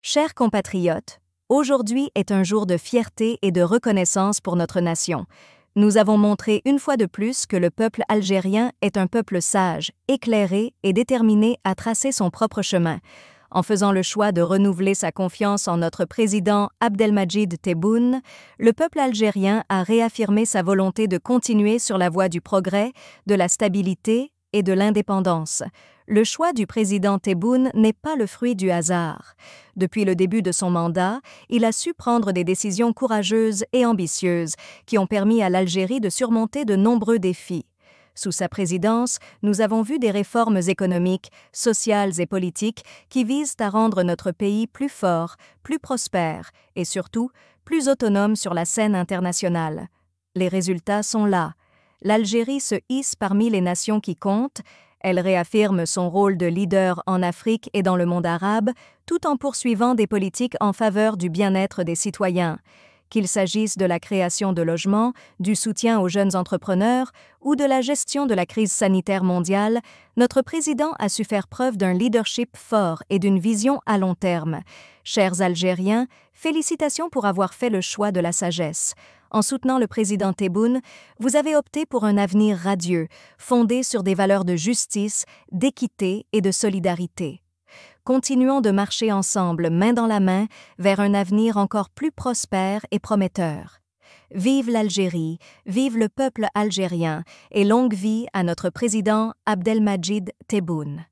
Chers compatriotes, aujourd'hui est un jour de fierté et de reconnaissance pour notre nation. Nous avons montré une fois de plus que le peuple algérien est un peuple sage, éclairé et déterminé à tracer son propre chemin. En faisant le choix de renouveler sa confiance en notre président Abdelmajid Tebboune, le peuple algérien a réaffirmé sa volonté de continuer sur la voie du progrès, de la stabilité et de l'indépendance. Le choix du président Tebboune n'est pas le fruit du hasard. Depuis le début de son mandat, il a su prendre des décisions courageuses et ambitieuses qui ont permis à l'Algérie de surmonter de nombreux défis. Sous sa présidence, nous avons vu des réformes économiques, sociales et politiques qui visent à rendre notre pays plus fort, plus prospère et surtout plus autonome sur la scène internationale. Les résultats sont là l'Algérie se hisse parmi les nations qui comptent, elle réaffirme son rôle de leader en Afrique et dans le monde arabe, tout en poursuivant des politiques en faveur du bien-être des citoyens, qu'il s'agisse de la création de logements, du soutien aux jeunes entrepreneurs ou de la gestion de la crise sanitaire mondiale, notre président a su faire preuve d'un leadership fort et d'une vision à long terme. Chers Algériens, félicitations pour avoir fait le choix de la sagesse en soutenant le président Tebboune, vous avez opté pour un avenir radieux, fondé sur des valeurs de justice, d'équité et de solidarité. Continuons de marcher ensemble, main dans la main, vers un avenir encore plus prospère et prometteur. Vive l'Algérie, vive le peuple algérien, et longue vie à notre président Abdelmajid Tebboune.